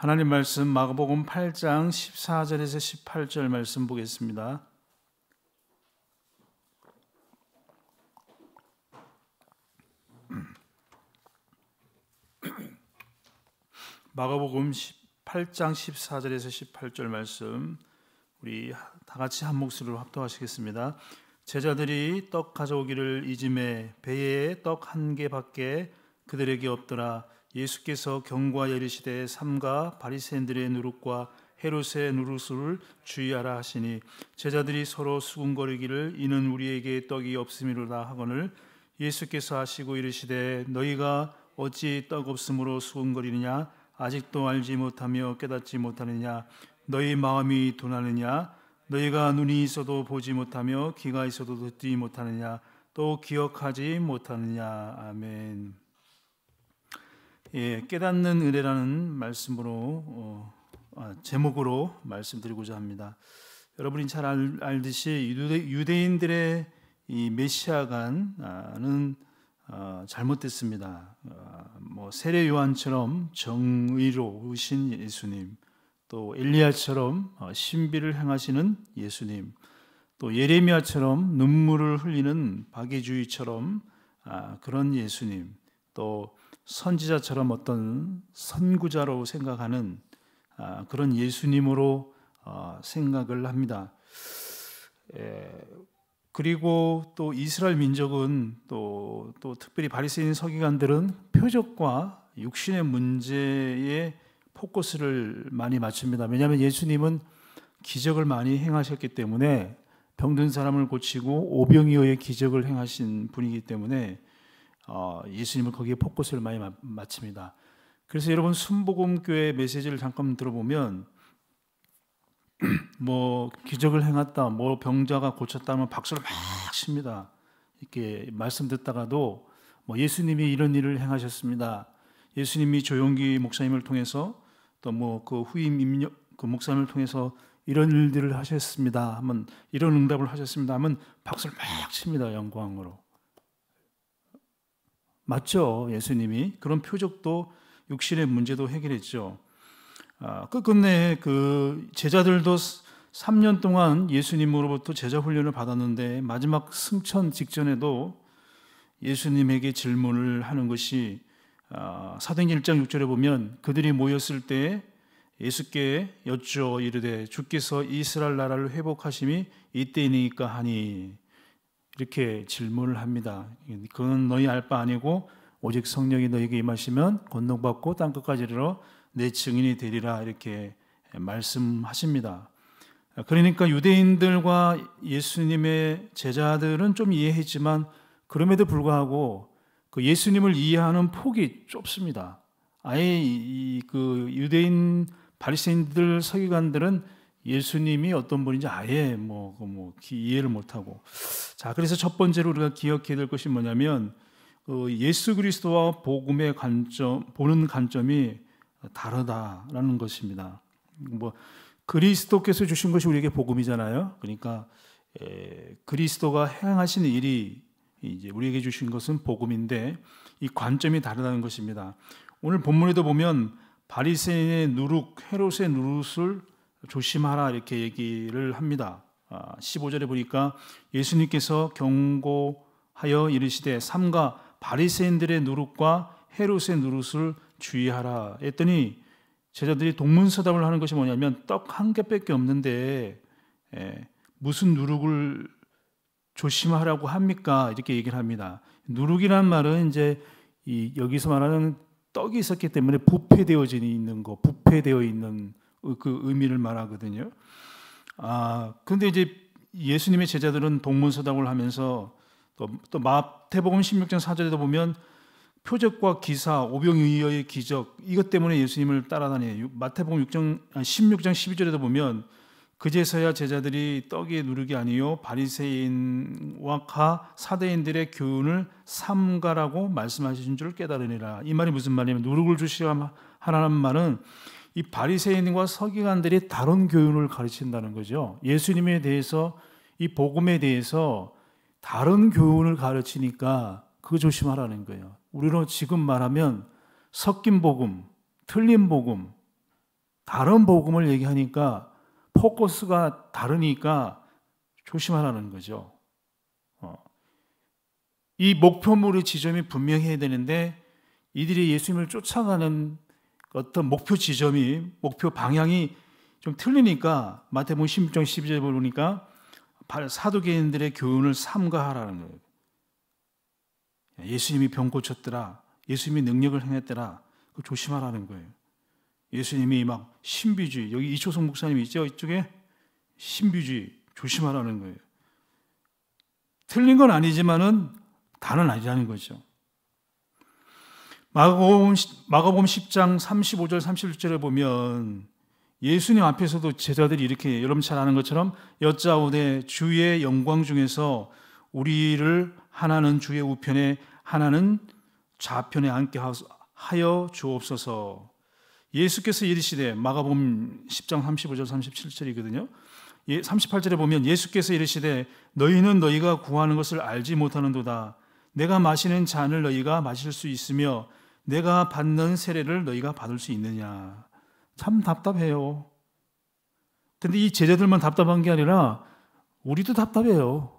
하나님 말씀 마가복음 8장 14절에서 18절 말씀 보겠습니다. 마가복음 8장 14절에서 18절 말씀 우리 다 같이 한 목소리로 합독하시겠습니다. 제자들이 떡 가져오기를 잊음에 배에 떡 한 개밖에 그들에게 없더라. 예수께서 경과 예리시대 삼가 바리새인들의 누룩과 헤롯의 누룩을 주의하라 하시니 제자들이 서로 수군거리기를 이는 우리에게 떡이 없음이로다 하거늘 예수께서 하시고 이르시되 너희가 어찌 떡 없음으로 수군거리느냐 아직도 알지 못하며 깨닫지 못하느냐 너희 마음이 둔하느냐 너희가 눈이 있어도 보지 못하며 귀가 있어도 듣지 못하느냐 또 기억하지 못하느냐 아멘 예, 깨닫는 은혜라는 말씀으로 어, 아, 제목으로 말씀드리고자 합니다. 여러분이 잘 알, 듯이 유대, 인들의이 메시아관은 아, 잘못됐습니다. 아, 뭐 세례 요한처럼 정의로 오신 예수님, 또 엘리야처럼 어, 신비를 행하시는 예수님, 또 예레미야처럼 눈물을 흘리는 박해주의처럼 아, 그런 예수님, 또 선지자처럼 어떤 선구자로 생각하는 아, 그런 예수님으로 어, 생각을 합니다. 예, 그리고 또 이스라엘 민족은 또, 또 특별히 바리새인 서기관들은 표적과 육신의 문제에 포커스를 많이 맞춥니다. 왜냐하면 예수님은 기적을 많이 행하셨기 때문에 병든 사람을 고치고 오병이어의 기적을 행하신 분이기 때문에 어, 예수님은 거기에 포커스를 많이 마, 맞춥니다. 그래서 여러분 순복음교회 메시지를 잠깐 들어보면 뭐 기적을 행했다, 뭐 병자가 고쳤다 면 박수를 막 칩니다. 이렇게 말씀 듣다가도 뭐 예수님이 이런 일을 행하셨습니다. 예수님이 조용기 목사님을 통해서 또 뭐 그 후임 임력 그 목사님을 통해서 이런 일들을 하셨습니다. 하면 이런 응답을 하셨습니다. 하면 박수를 막 칩니다. 영광으로. 맞죠. 예수님이 그런 표적도 육신의 문제도 해결했죠. 아, 끝끝내 그 제자들도 3년 동안 예수님으로부터 제자 훈련을 받았는데 마지막 승천 직전에도 예수님에게 질문을 하는 것이 아, 사도행전 1장 6절에 보면 그들이 모였을 때 예수께 여쭈어 이르되 주께서 이스라엘 나라를 회복하심이 이때이니까 하니 이렇게 질문을 합니다. 그건 너희 알바 아니고 오직 성령이 너희에게 임하시면 권능받고 땅 끝까지 이르러 내 증인이 되리라 이렇게 말씀하십니다. 그러니까 유대인들과 예수님의 제자들은 좀 이해했지만 그럼에도 불구하고 그 예수님을 이해하는 폭이 좁습니다. 아예 이그 유대인 바리새인들 서기관들은 예수님이 어떤 분인지 아예 뭐, 그 뭐 이해를 못하고 자 그래서 첫 번째로 우리가 기억해야 될 것이 뭐냐면 어, 예수 그리스도와 복음의 관점 보는 관점이 다르다라는 것입니다. 뭐 그리스도께서 주신 것이 우리에게 복음이잖아요. 그러니까 에, 그리스도가 행하신 일이 이제 우리에게 주신 것은 복음인데 이 관점이 다르다는 것입니다. 오늘 본문에도 보면 바리새인의 누룩, 헤롯의 누룩을 조심하라 이렇게 얘기를 합니다. 15절에 아, 보니까 예수님께서 경고하여 이르시되 삼가 바리새인들의 누룩과 헤롯의 누룩을 주의하라 했더니 제자들이 동문서답을 하는 것이 뭐냐면 떡 한 개밖에 없는데 예, 무슨 누룩을 조심하라고 합니까? 이렇게 얘기를 합니다. 누룩이란 말은 이제 여기서 말하는 떡이 있었기 때문에 부패되어 있는 거, 부패되어 있는 그 의미를 말하거든요. 아, 근데 이제 예수님의 제자들은 동문서답을 하면서 또, 또 마태복음 16장 4절에도 보면 표적과 기사, 오병이어의 기적 이것 때문에 예수님을 따라다녀요. 마태복음 6장 16장 아, 12절에도 보면 그제서야 제자들이 떡이 누르기 아니요 바리새인와 가 사대인들의 교훈을 삼가라고 말씀하신 줄 깨달으니라. 이 말이 무슨 말이냐면 누룩을 주시라 하라는 말은 이 바리새인과 서기관들이 다른 교훈을 가르친다는 거죠. 예수님에 대해서 이 복음에 대해서 다른 교훈을 가르치니까 그거 조심하라는 거예요. 우리는 지금 말하면 섞인 복음, 틀린 복음, 다른 복음을 얘기하니까 포커스가 다르니까 조심하라는 거죠. 어. 이 목표물의 지점이 분명해야 되는데 이들이 예수님을 쫓아가는 어떤 목표 지점이 목표 방향이 좀 틀리니까 마태복음 16장 12절에 보니까 사도계인들의 교훈을 삼가하라는 거예요. 예수님이 병 고쳤더라. 예수님이 능력을 행했더라. 그 조심하라는 거예요. 예수님이 막 신비주의 여기 이초성 목사님 있죠 이쪽에 신비주의 조심하라는 거예요. 틀린 건 아니지만은 다는 아니라는 거죠. 마가복음, 마가복음 10장 35절 36절에 보면 예수님 앞에서도 제자들이 이렇게 여러분 잘 아는 것처럼 여자오되 주의 영광 중에서 우리를 하나는 주의 우편에 하나는 좌편에 함께 하여 주옵소서. 예수께서 이르시되 마가복음 10장 35절 37절이거든요. 38절에 예, 보면 예수께서 이르시되 너희는 너희가 구하는 것을 알지 못하는도다. 내가 마시는 잔을 너희가 마실 수 있으며 내가 받는 세례를 너희가 받을 수 있느냐. 참 답답해요. 근데 이 제자들만 답답한 게 아니라 우리도 답답해요.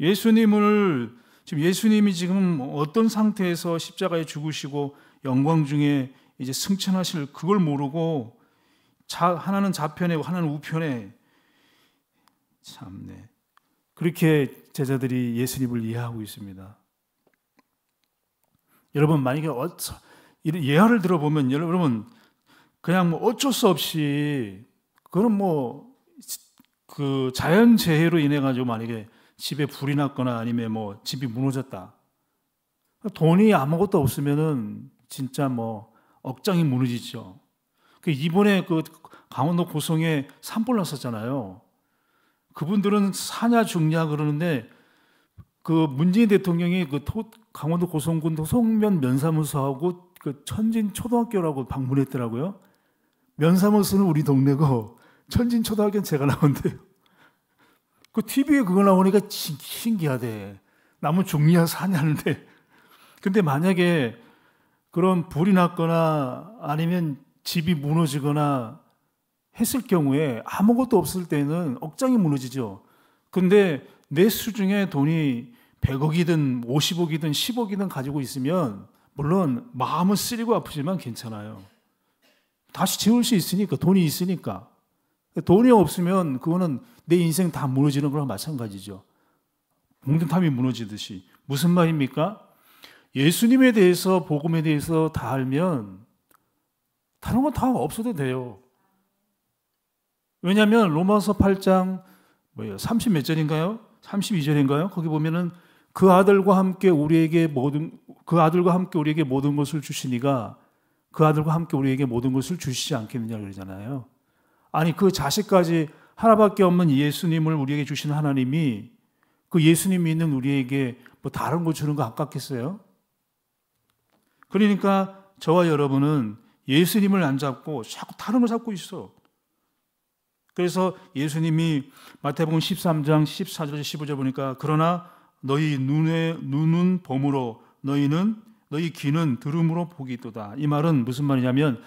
예수님을 지금 예수님이 지금 어떤 상태에서 십자가에 죽으시고 영광 중에 이제 승천하실 그걸 모르고 자, 하나는 좌편에 하나는 우편에 참네 그렇게 제자들이 예수님을 이해하고 있습니다. 여러분 만약에 어, 이런 예화를 들어보면 여러분 그냥 뭐 어쩔 수 없이 그런 뭐 그 자연 재해로 인해 가지고 만약에 집에 불이 났거나 아니면 뭐 집이 무너졌다. 돈이 아무것도 없으면은 진짜 뭐 억장이 무너지죠. 그 이번에 그 강원도 고성에 산불 났었잖아요. 그분들은 사냐 죽냐 그러는데 그 문재인 대통령이 그 토, 강원도 고성군 송면 면사무소하고 그 천진 초등학교라고 방문했더라고요. 면사무소는 우리 동네고 천진 초등학교는 제가 나온대요. 그 TV에 그거 나오니까 신, 신기하대. 나무 중리야 사냐는데. 근데 만약에 그런 불이 났거나 아니면 집이 무너지거나 했을 경우에 아무것도 없을 때는 억장이 무너지죠. 근데 내 수중에 돈이 100억이든 50억이든 10억이든 가지고 있으면 물론 마음은 쓰리고 아프지만 괜찮아요. 다시 지울수 있으니까 돈이 있으니까 돈이 없으면 그거는 내 인생 다 무너지는 거랑 마찬가지죠. 공든탑이 무너지듯이 무슨 말입니까? 예수님에 대해서 복음에 대해서 다 알면 다른 건 다 없어도 돼요. 왜냐하면 로마서 8장 뭐예요? 30몇 절인가요? 32절인가요? 거기 보면은 그 아들과 함께 우리에게 모든 그 아들과 함께 우리에게 모든 것을 주시니가 그 아들과 함께 우리에게 모든 것을 주시지 않겠느냐 그러잖아요. 아니 그 자식까지 하나밖에 없는 예수님을 우리에게 주신 하나님이 그 예수님이 있는 우리에게 뭐 다른 거 주는 거 아깝겠어요? 그러니까 저와 여러분은 예수님을 안 잡고 자꾸 다른 걸 잡고 있어. 그래서 예수님이 마태복음 13장 14절 15절 보니까 그러나 너희 눈의 눈은 봄으로 너희는 너희 귀는 들음으로 보기도다. 이 말은 무슨 말이냐면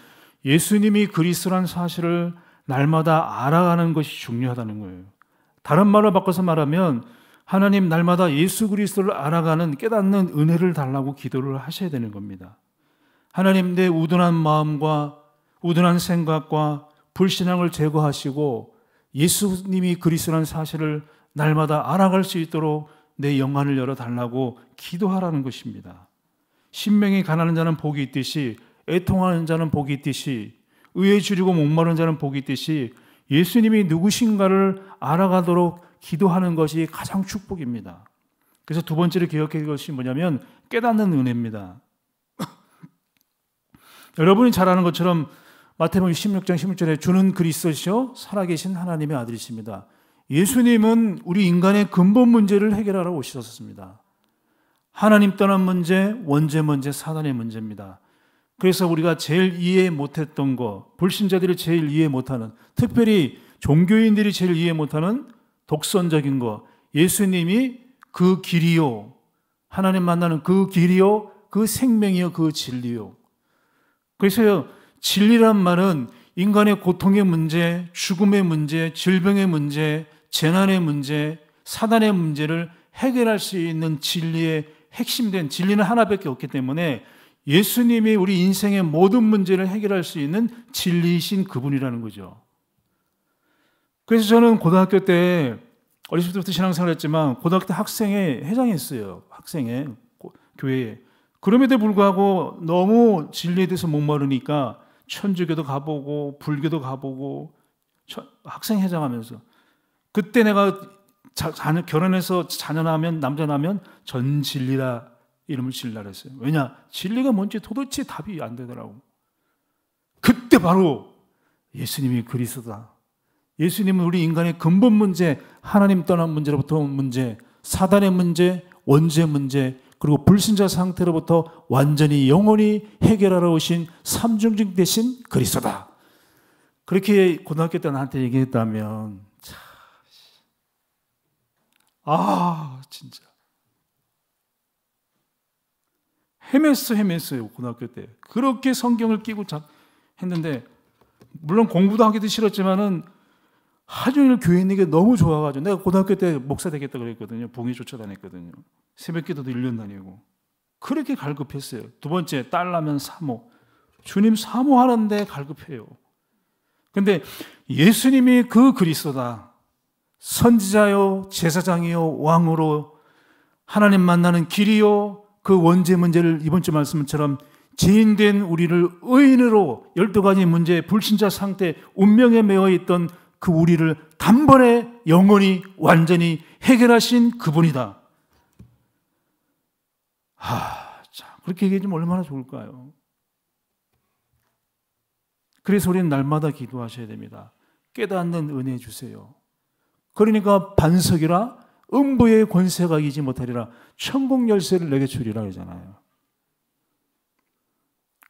예수님이 그리스도란 사실을 날마다 알아가는 것이 중요하다는 거예요. 다른 말로 바꿔서 말하면 하나님 날마다 예수 그리스도를 알아가는 깨닫는 은혜를 달라고 기도를 하셔야 되는 겁니다. 하나님 내 우둔한 마음과 우둔한 생각과 불신앙을 제거하시고 예수님이 그리스도란 사실을 날마다 알아갈 수 있도록 내 영안을 열어 달라고 기도하라는 것입니다. 신명이 가난한 자는 복이 있듯이 애통하는 자는 복이 있듯이 의에 줄이고 목마른 자는 복이 있듯이 예수님이 누구신가를 알아가도록 기도하는 것이 가장 축복입니다. 그래서 두 번째로 기억해야 할 것이 뭐냐면 깨닫는 은혜입니다. 여러분이 잘 아는 것처럼 마태복음 16장 16절에 주는 그리스도시요 살아계신 하나님의 아들이십니다. 예수님은 우리 인간의 근본 문제를 해결하러 오셨습니다. 하나님 떠난 문제, 원죄 문제, 사단의 문제입니다. 그래서 우리가 제일 이해 못했던 거, 불신자들이 제일 이해 못하는, 특별히 종교인들이 제일 이해 못하는 독선적인 거, 예수님이 그 길이요, 하나님 만나는 그 길이요, 그 생명이요, 그 진리요. 그래서 진리란 말은 인간의 고통의 문제, 죽음의 문제, 질병의 문제, 재난의 문제, 사단의 문제를 해결할 수 있는 진리의 핵심된 진리는 하나밖에 없기 때문에 예수님이 우리 인생의 모든 문제를 해결할 수 있는 진리이신 그분이라는 거죠. 그래서 저는 고등학교 때 어렸을 때부터 신앙생활 했지만 고등학교 때 학생회 회장했어요. 학생회 교회에. 그럼에도 불구하고 너무 진리에 대해서 목마르니까 천주교도 가보고 불교도 가보고 학생 회장하면서 그때 내가 자, 자녀, 결혼해서 자녀 나면 남자 나면 전 진리라 이름을 진리라 했어요. 왜냐? 진리가 뭔지 도대체 답이 안 되더라고. 그때 바로 예수님이 그리스도다. 예수님은 우리 인간의 근본 문제, 하나님 떠난 문제로부터 온 문제, 사단의 문제, 원죄 문제, 그리고 불신자 상태로부터 완전히 영원히 해결하러 오신 삼중증 대신 그리스도다. 그렇게 고등학교 때 나한테 얘기했다면 아, 진짜. 헤맸스 헤맸어요, 고등학교 때. 그렇게 성경을 끼고 자, 했는데, 물론 공부도 하기도 싫었지만은, 하루 종일 교회 있는 게 너무 좋아가지고, 내가 고등학교 때 목사 되겠다 그랬거든요. 봉이 쫓아다녔거든요. 새벽 기도도 1년 다니고. 그렇게 갈급했어요. 두 번째, 딸라면 사모. 주님 사모하는데 갈급해요. 근데 예수님이 그 그리스도다. 선지자요, 제사장이요, 왕으로 하나님 만나는 길이요, 그 원죄 문제를 이번 주 말씀처럼 죄인된 우리를 의인으로 열두 가지 문제, 불신자 상태, 운명에 매어 있던 그 우리를 단번에 영원히 완전히 해결하신 그분이다. 하, 참, 그렇게 얘기해주면 얼마나 좋을까요? 그래서 우리는 날마다 기도하셔야 됩니다. 깨닫는 은혜 주세요. 그러니까 반석이라 음부의 권세가 이지 못하리라 천국 열쇠를 내게 주리라 그러잖아요.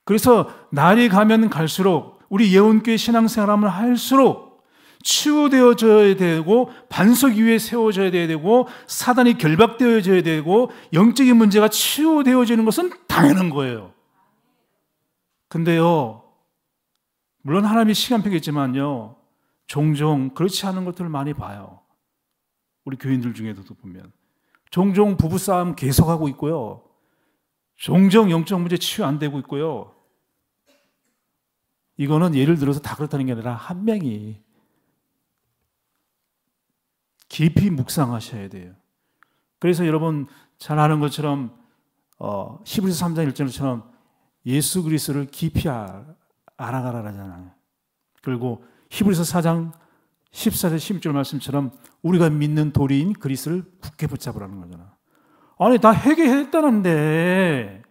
그래서 날이 가면 갈수록 우리 예언교회 신앙생활을 할수록 치유되어져야 되고 반석 위에 세워져야 되고 사단이 결박되어져야 되고 영적인 문제가 치유되어지는 것은 당연한 거예요. 근데요. 물론 하나님이 시간표겠지만요. 종종 그렇지 않은 것들을 많이 봐요. 우리 교인들 중에서도 보면. 종종 부부싸움 계속하고 있고요. 종종 영적 문제 치유 안 되고 있고요. 이거는 예를 들어서 다 그렇다는 게 아니라 한 명이 깊이 묵상하셔야 돼요. 그래서 여러분 잘 아는 것처럼 어, 11서 3장 1절처럼 예수 그리스도를 깊이 알아가라잖아요. 그리고 히브리서 4장 14절 16절 말씀처럼 우리가 믿는 도리인 그리스를 굳게 붙잡으라는 거잖아. 아니 다 회개했다는데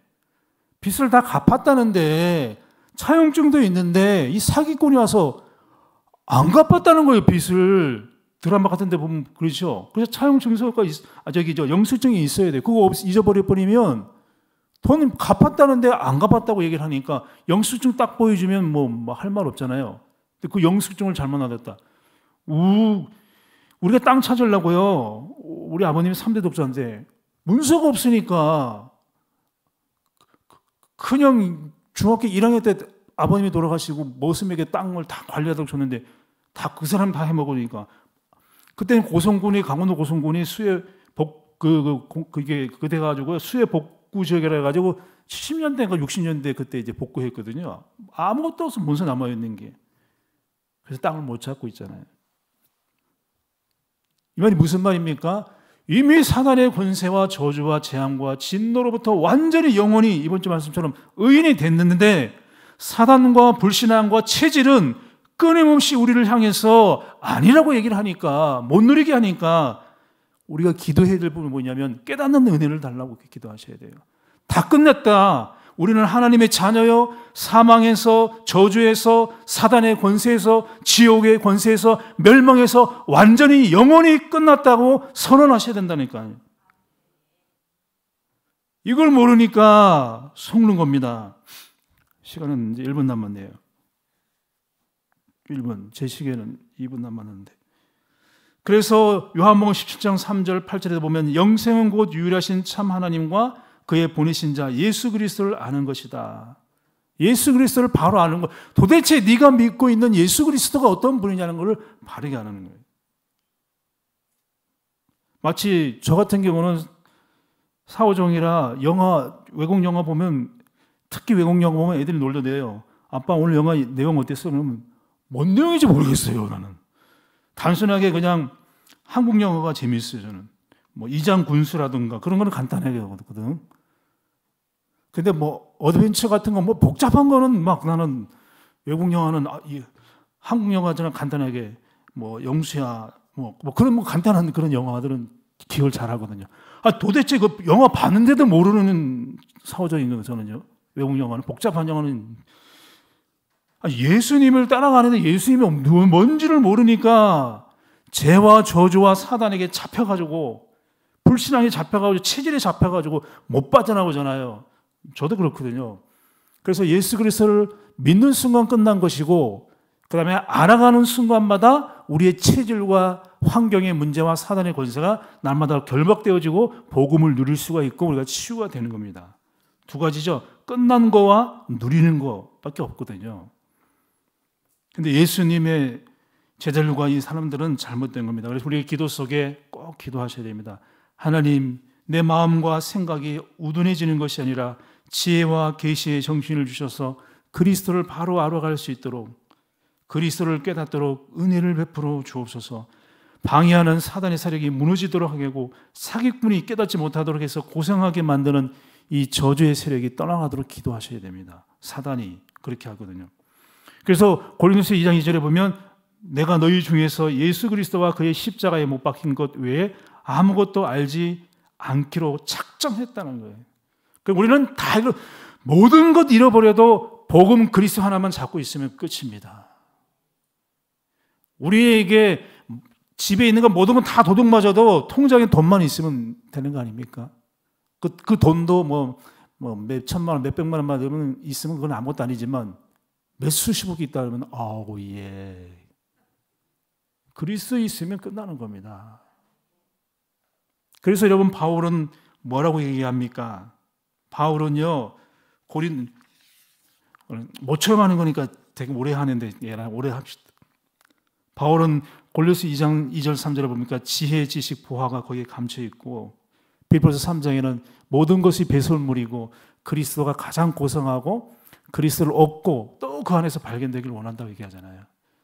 빚을 다 갚았다는데 차용증도 있는데 이 사기꾼이 와서 안 갚았다는 거예요 빚을 드라마 같은 데 보면 그렇죠 그래서 차용증서가 있, 아 저기 저 영수증이 있어야 돼 그거 없, 잊어버려 버리면 돈 갚았다는데 안 갚았다고 얘기를 하니까 영수증 딱 보여주면 뭐 할말 뭐 없잖아요 근데 그 영숙증을 잘못 놔뒀다. 우, 우리가 땅 찾으려고요. 우리 아버님이 3대 독자인데 문서가 없으니까 큰형 중학교 1학년 때 아버님이 돌아가시고 머슴에게 땅을 다 관리하다고 줬는데 다 그 사람 다 해먹으니까 그때는 고성군이 강원도 고성군이 수해 복그 그, 그 그게 그돼 가지고 수해 복구 지역이라 해 가지고 70년대인가 60년대 그때 이제 복구했거든요. 아무것도 없어 문서 남아 있는 게. 그래서 땅을 못 찾고 있잖아요. 이 말이 무슨 말입니까? 이미 사단의 권세와 저주와 재앙과 진노로부터 완전히 영원히 이번 주 말씀처럼 의인이 됐는데 사단과 불신앙과 체질은 끊임없이 우리를 향해서 아니라고 얘기를 하니까 못 누리게 하니까 우리가 기도해야 될 부분이 뭐냐면 깨닫는 은혜를 달라고 기도하셔야 돼요. 다 끝났다. 우리는 하나님의 자녀요 사망에서 저주에서 사단의 권세에서 지옥의 권세에서 멸망에서 완전히 영원히 끝났다고 선언하셔야 된다니까요. 이걸 모르니까 속는 겁니다. 시간은 이제 1분 남았네요. 1분. 제 시계는 2분 남았는데. 그래서 요한복음 17장 3절 8절에 보면 영생은 곧 유일하신 참 하나님과 그의 보내신 자 예수 그리스도를 아는 것이다. 예수 그리스도를 바로 아는 것. 도대체 네가 믿고 있는 예수 그리스도가 어떤 분이냐는 것을 바르게 아는 거예요. 마치 저 같은 경우는 사오정이라 영화 외국 영화 보면 특히 외국 영화 보면 애들이 놀려대요. 아빠 오늘 영화 내용 어땠어? 그러면 뭔 내용인지 모르겠어요. 나는 단순하게 그냥 한국 영화가 재미있어요. 저는 뭐 이장 군수라든가 그런 거는 간단하게 하거든. 근데 뭐 어드벤처 같은 거 뭐 복잡한 거는 막 나는 외국 영화는 아, 이 한국 영화들은 간단하게 뭐 영수야 뭐, 뭐 그런 뭐 간단한 그런 영화들은 기억을 잘 하거든요. 아 도대체 그 영화 봤는데도 모르는 사오적인 거 저는요. 외국 영화는 복잡한 영화는 아, 예수님을 따라가는데 예수님이 뭔지를 모르니까 죄와 저주와 사단에게 잡혀가지고 불신앙에 잡혀가지고 체질에 잡혀가지고 못 빠져나오잖아요. 저도 그렇거든요. 그래서 예수 그리스도를 믿는 순간 끝난 것이고 그다음에 알아가는 순간마다 우리의 체질과 환경의 문제와 사단의 권세가 날마다 결박되어지고 복음을 누릴 수가 있고 우리가 치유가 되는 겁니다. 두 가지죠. 끝난 거와 누리는 거밖에 없거든요. 근데 예수님의 제자들과 이 사람들은 잘못된 겁니다. 그래서 우리의 기도 속에 꼭 기도하셔야 됩니다. 하나님 내 마음과 생각이 우둔해지는 것이 아니라 지혜와 계시의 정신을 주셔서 그리스도를 바로 알아갈 수 있도록 그리스도를 깨닫도록 은혜를 베풀어 주옵소서. 방해하는 사단의 사력이 무너지도록 하고 사기꾼이 깨닫지 못하도록 해서 고생하게 만드는 이 저주의 세력이 떠나가도록 기도하셔야 됩니다. 사단이 그렇게 하거든요. 그래서 고린도서 2장 2절에 보면 내가 너희 중에서 예수 그리스도와 그의 십자가에 못 박힌 것 외에 아무것도 알지 않기로 작정했다는 거예요. 그러니까 우리는 다 모든 것 잃어버려도 복음 그리스 하나만 잡고 있으면 끝입니다. 우리에게 집에 있는 거 모든 건 다 도둑 맞아도 통장에 돈만 있으면 되는 거 아닙니까? 그, 그 돈도 뭐, 뭐, 몇 천만 원, 몇 백만 원만 있으면 그건 아무것도 아니지만 몇 수십억이 있다 그러면, 아우, 예. 그리스 있으면 끝나는 겁니다. 그래서 여러분 바울은 뭐라고 얘기합니까? 바울은요 고린 모처럼 하는 거니까 되게 오래 하는데 얘나 예, 오래 합시다. 바울은 골로스 2장 2절 3절에 보니까 지혜, 지식, 보화가 거기에 감춰 있고 빌보서 3장에는 모든 것이 배설물이고 그리스도가 가장 고성하고 그리스도를 얻고 또 그 안에서 발견되길 원한다고 얘기하잖아요.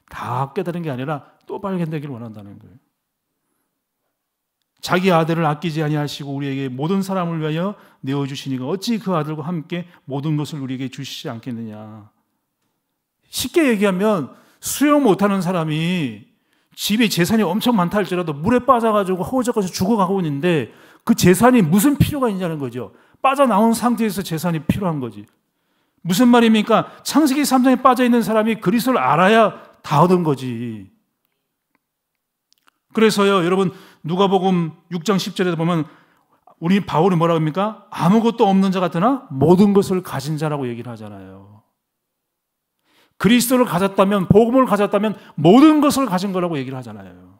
다 깨달은 게 아니라 또 발견되길 원한다는 거예요. 자기 아들을 아끼지 아니하시고 우리에게 모든 사람을 위하여 내어 주시니가 어찌 그 아들과 함께 모든 것을 우리에게 주시지 않겠느냐. 쉽게 얘기하면 수영 못하는 사람이 집에 재산이 엄청 많다 할지라도 물에 빠져가지고 허우적거려서 죽어가고 있는데 그 재산이 무슨 필요가 있냐는 거죠. 빠져나온 상태에서 재산이 필요한 거지. 무슨 말입니까? 창세기 3장에 빠져있는 사람이 그리스도를 알아야 다 얻은 거지. 그래서요, 여러분, 누가복음 6장 10절에 보면 우리 바울이 뭐라 합니까? 아무것도 없는 자 같으나 모든 것을 가진 자라고 얘기를 하잖아요. 그리스도를 가졌다면, 복음을 가졌다면 모든 것을 가진 거라고 얘기를 하잖아요.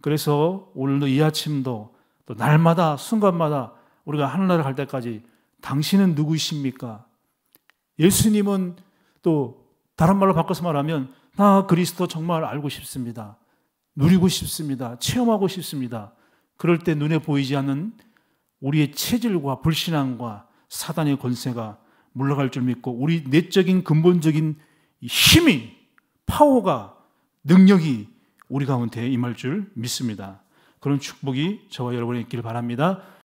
그래서 오늘도 이 아침도 또 날마다, 순간마다 우리가 하늘나라 갈 때까지 당신은 누구이십니까? 예수님은 또 다른 말로 바꿔서 말하면 나 그리스도 정말 알고 싶습니다. 누리고 싶습니다. 체험하고 싶습니다. 그럴 때 눈에 보이지 않는 우리의 체질과 불신앙과 사단의 권세가 물러갈 줄 믿고 우리 내적인 근본적인 힘이 파워가 능력이 우리 가운데 임할 줄 믿습니다. 그런 축복이 저와 여러분이 있길 바랍니다.